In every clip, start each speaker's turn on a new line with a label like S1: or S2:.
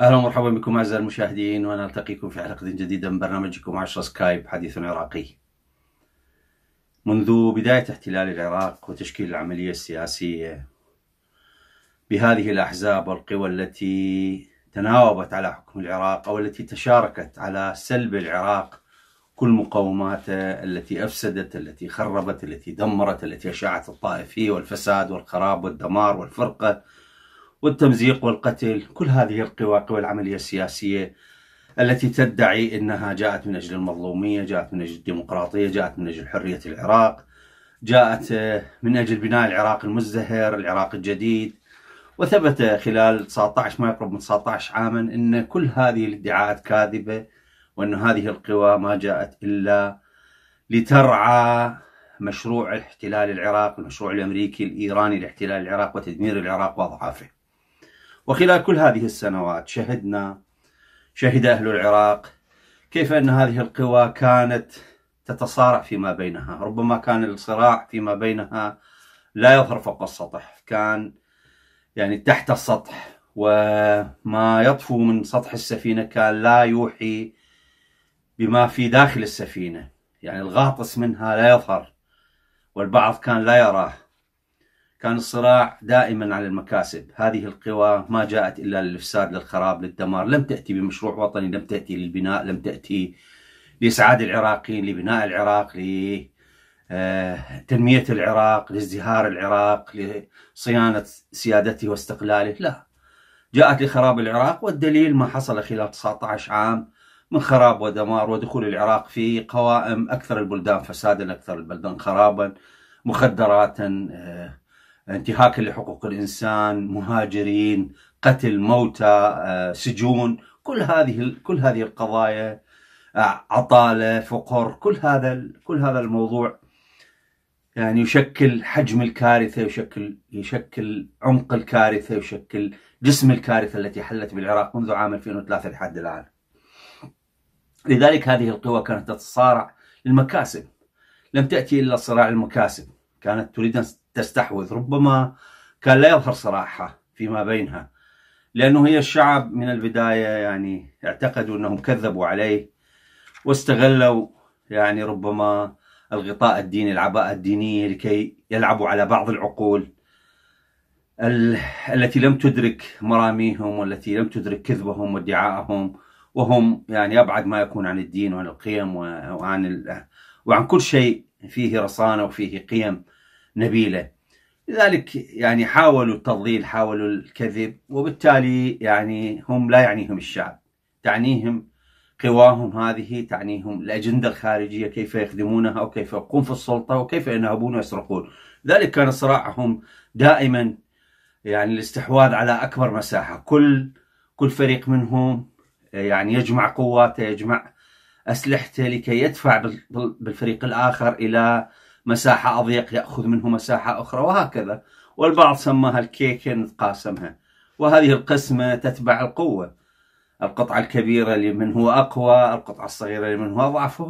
S1: اهلا ومرحبا بكم اعزائي المشاهدين ونلتقيكم في حلقه جديده من برنامجكم 10 سكايب حديث عراقي. منذ بدايه احتلال العراق وتشكيل العمليه السياسيه بهذه الاحزاب والقوى التي تناوبت على حكم العراق او التي تشاركت على سلب العراق كل مقوماته التي افسدت، التي خربت، التي دمرت، التي اشاعت الطائفيه والفساد والخراب والدمار والفرقه والتمزيق والقتل كل هذه القوى قوى العملية السياسية التي تدعي أنها جاءت من أجل المظلومية جاءت من أجل الديمقراطية جاءت من أجل حرية العراق جاءت آه، من أجل بناء العراق المزدهر العراق الجديد وثبت خلال 19 ما يقرب من 19 عاما أن كل هذه الادعاءات كاذبة وأن هذه القوى ما جاءت إلا لترعى مشروع احتلال العراق المشروع الأمريكي الإيراني لاحتلال العراق وتدمير العراق وأضعافه وخلال كل هذه السنوات شهدنا شهد أهل العراق كيف أن هذه القوى كانت تتصارع فيما بينها ربما كان الصراع فيما بينها لا يظهر فوق السطح كان يعني تحت السطح وما يطفو من سطح السفينة كان لا يوحي بما في داخل السفينة يعني الغاطس منها لا يظهر والبعض كان لا يراه كان الصراع دائما على المكاسب هذه القوى ما جاءت إلا للإفساد للخراب للدمار لم تأتي بمشروع وطني لم تأتي للبناء لم تأتي لإسعاد العراقيين لبناء العراق لتنمية آه، العراق لازدهار العراق لصيانة سيادته واستقلاله لا جاءت لخراب العراق والدليل ما حصل خلال 19 عام من خراب ودمار ودخول العراق في قوائم أكثر البلدان فسادا أكثر البلدان خرابا مخدراتا آه، انتهاك لحقوق الانسان مهاجرين قتل موتى آه، سجون كل هذه كل هذه القضايا آه، عطاله فقر كل هذا كل هذا الموضوع يعني يشكل حجم الكارثه يشكل يشكل عمق الكارثه يشكل جسم الكارثه التي حلت بالعراق منذ عام 2003 لحد الان. لذلك هذه القوى كانت تتصارع للمكاسب لم تاتي الا صراع المكاسب كانت تريد أن تستحوذ ربما كان لا يظهر صراحة فيما بينها لأنه هي الشعب من البداية يعني اعتقدوا أنهم كذبوا عليه واستغلوا يعني ربما الغطاء الديني العباءة الدينية لكي يلعبوا على بعض العقول التي لم تدرك مراميهم والتي لم تدرك كذبهم وادعائهم وهم يعني أبعد ما يكون عن الدين وعن القيم وعن وعن كل شيء فيه رصانة وفيه قيم نبيلة لذلك يعني حاولوا التضليل حاولوا الكذب وبالتالي يعني هم لا يعنيهم الشعب تعنيهم قواهم هذه تعنيهم الأجندة الخارجية كيف يخدمونها وكيف يبقون في السلطة وكيف ينهبون ويسرقون ذلك كان صراعهم دائما يعني الاستحواذ على أكبر مساحة كل كل فريق منهم يعني يجمع قواته يجمع أسلحته لكي يدفع بالفريق الآخر إلى مساحة أضيق يأخذ منه مساحة أخرى وهكذا والبعض سماها الكيكة نتقاسمها وهذه القسمة تتبع القوة القطعة الكبيرة لمن هو أقوى القطعة الصغيرة لمن هو أضعف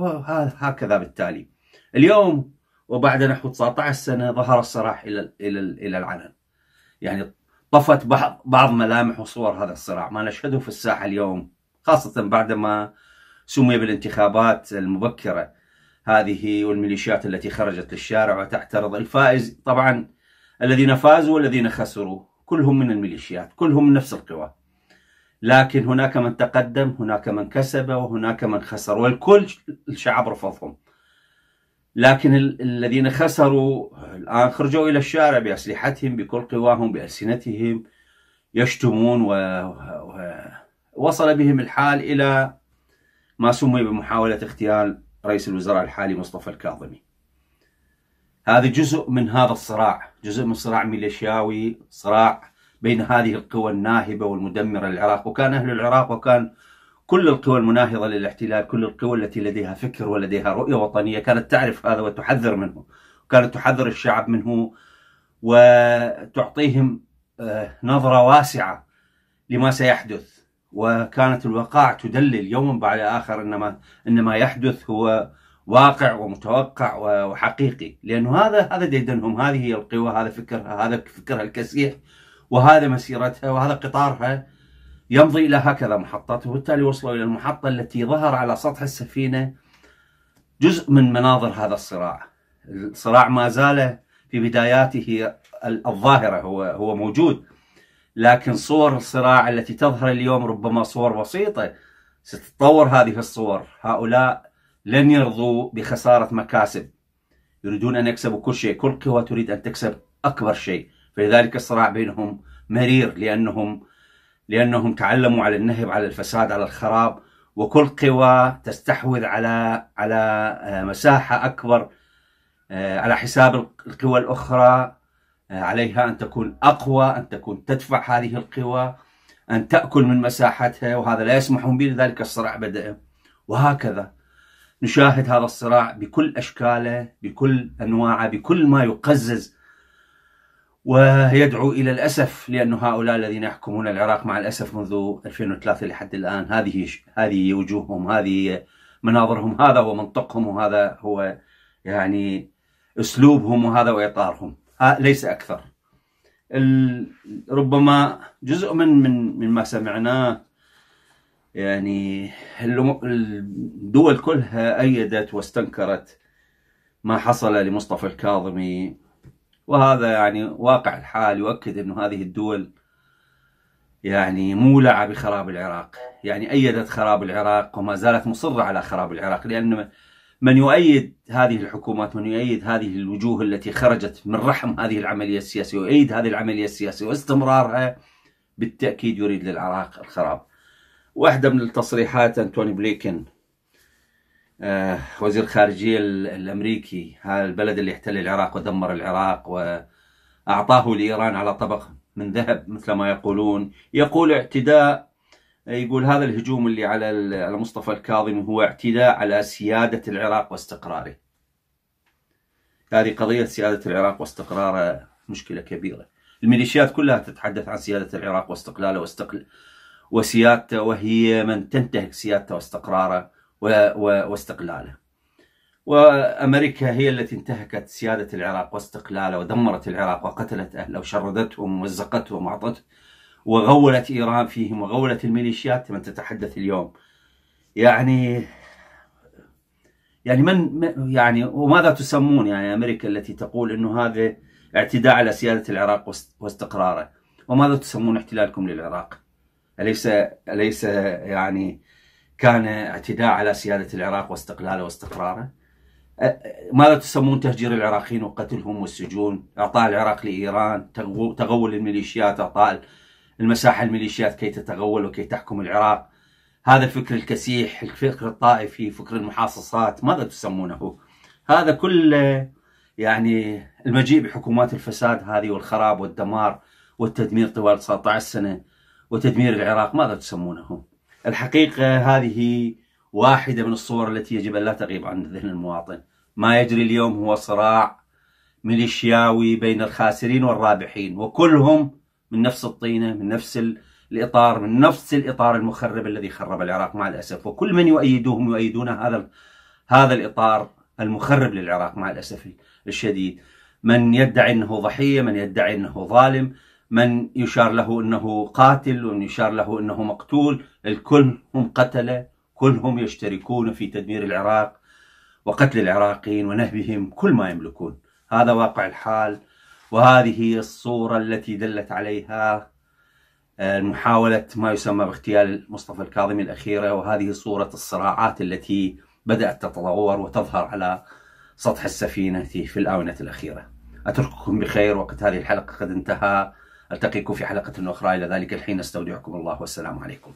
S1: هكذا بالتالي اليوم وبعد نحو 19 سنة ظهر الصراع إلى إلى إلى العلن يعني طفت بعض بعض ملامح وصور هذا الصراع ما نشهده في الساحة اليوم خاصة بعدما سمي بالانتخابات المبكرة هذه والميليشيات التي خرجت للشارع وتعترض الفائز طبعا الذين فازوا والذين خسروا كلهم من الميليشيات كلهم من نفس القوى لكن هناك من تقدم هناك من كسب وهناك من خسر والكل الشعب رفضهم لكن الذين خسروا الآن خرجوا إلى الشارع بأسلحتهم بكل قواهم بألسنتهم يشتمون و... وصل بهم الحال إلى ما سمي بمحاولة اغتيال رئيس الوزراء الحالي مصطفى الكاظمي هذا جزء من هذا الصراع جزء من صراع ميليشياوي صراع بين هذه القوى الناهبة والمدمرة للعراق وكان أهل العراق وكان كل القوى المناهضة للاحتلال كل القوى التي لديها فكر ولديها رؤية وطنية كانت تعرف هذا وتحذر منه وكانت تحذر الشعب منه وتعطيهم آه، نظرة واسعة لما سيحدث وكانت الوقائع تدلل يوما بعد آخر إنما, إنما يحدث هو واقع ومتوقع وحقيقي لأنه هذا هذا ديدنهم هذه هي القوى هذا فكرها هذا فكرها الكسيح وهذا مسيرتها وهذا قطارها يمضي إلى هكذا محطته وبالتالي وصلوا إلى المحطة التي ظهر على سطح السفينة جزء من مناظر هذا الصراع الصراع ما زال في بداياته الظاهرة هو هو موجود لكن صور الصراع التي تظهر اليوم ربما صور بسيطة ستتطور هذه الصور هؤلاء لن يرضوا بخسارة مكاسب يريدون أن يكسبوا كل شيء كل قوة تريد أن تكسب أكبر شيء فلذلك الصراع بينهم مرير لأنهم لأنهم تعلموا على النهب على الفساد على الخراب وكل قوى تستحوذ على على آه، مساحة أكبر آه، على حساب القوى الأخرى آه، عليها أن تكون أقوى أن تكون تدفع هذه القوى أن تأكل من مساحتها وهذا لا يسمحون به لذلك الصراع بدأ وهكذا نشاهد هذا الصراع بكل أشكاله بكل أنواعه بكل ما يقزز ويدعو إلى الأسف لأن هؤلاء الذين يحكمون العراق مع الأسف منذ 2003 لحد الآن هذه هذه وجوههم هذه مناظرهم هذا هو منطقهم وهذا هو يعني أسلوبهم وهذا وإطارهم آه، ليس اكثر ربما جزء من من مما سمعناه يعني الدول كلها ايدت واستنكرت ما حصل لمصطفى الكاظمي وهذا يعني واقع الحال يؤكد انه هذه الدول يعني مولعه بخراب العراق، يعني ايدت خراب العراق وما زالت مصره على خراب العراق لان من يؤيد هذه الحكومات من يؤيد هذه الوجوه التي خرجت من رحم هذه العملية السياسية ويؤيد هذه العملية السياسية واستمرارها بالتأكيد يريد للعراق الخراب واحدة من التصريحات أنتوني بليكن آه، وزير الخارجية الأمريكي هذا البلد اللي احتل العراق ودمر العراق وأعطاه لإيران على طبق من ذهب مثل ما يقولون يقول اعتداء يقول هذا الهجوم اللي على على مصطفى الكاظم هو اعتداء على سيادة العراق واستقراره. هذه قضية سيادة العراق واستقراره مشكلة كبيرة. الميليشيات كلها تتحدث عن سيادة العراق واستقلاله واستقل وسيادته وهي من تنتهك سيادته واستقراره و... و... واستقلاله. وامريكا هي التي انتهكت سياده العراق واستقلاله ودمرت العراق وقتلت اهله وشردتهم ومزقتهم واعطتهم وغولت إيران فيهم وغولت الميليشيات من تتحدث اليوم يعني يعني من يعني وماذا تسمون يعني أمريكا التي تقول أنه هذا اعتداء على سيادة العراق واستقراره وماذا تسمون احتلالكم للعراق أليس أليس يعني كان اعتداء على سيادة العراق واستقلاله واستقراره ماذا تسمون تهجير العراقيين وقتلهم والسجون اعطاء العراق لإيران تغول الميليشيات اعطاء المساحة الميليشيات كي تتغول وكي تحكم العراق هذا الفكر الكسيح الفكر الطائفي فكر المحاصصات ماذا تسمونه هذا كل يعني المجيء بحكومات الفساد هذه والخراب والدمار والتدمير طوال 19 سنة وتدمير العراق ماذا تسمونه الحقيقة هذه واحدة من الصور التي يجب أن لا تغيب عن ذهن المواطن ما يجري اليوم هو صراع ميليشياوي بين الخاسرين والرابحين وكلهم من نفس الطينة من نفس الإطار من نفس الإطار المخرب الذي خرب العراق مع الأسف وكل من يؤيدوهم يؤيدون هذا هذا الإطار المخرب للعراق مع الأسف الشديد من يدعي أنه ضحية من يدعي أنه ظالم من يشار له أنه قاتل ومن يشار له أنه مقتول الكل هم قتلة كلهم يشتركون في تدمير العراق وقتل العراقيين ونهبهم كل ما يملكون هذا واقع الحال وهذه الصورة التي دلت عليها آه، محاولة ما يسمى باغتيال مصطفى الكاظمي الأخيرة وهذه صورة الصراعات التي بدأت تتطور وتظهر على سطح السفينة في الآونة الأخيرة أترككم بخير وقت هذه الحلقة قد انتهى ألتقيكم في حلقة أخرى إلى ذلك الحين أستودعكم الله والسلام عليكم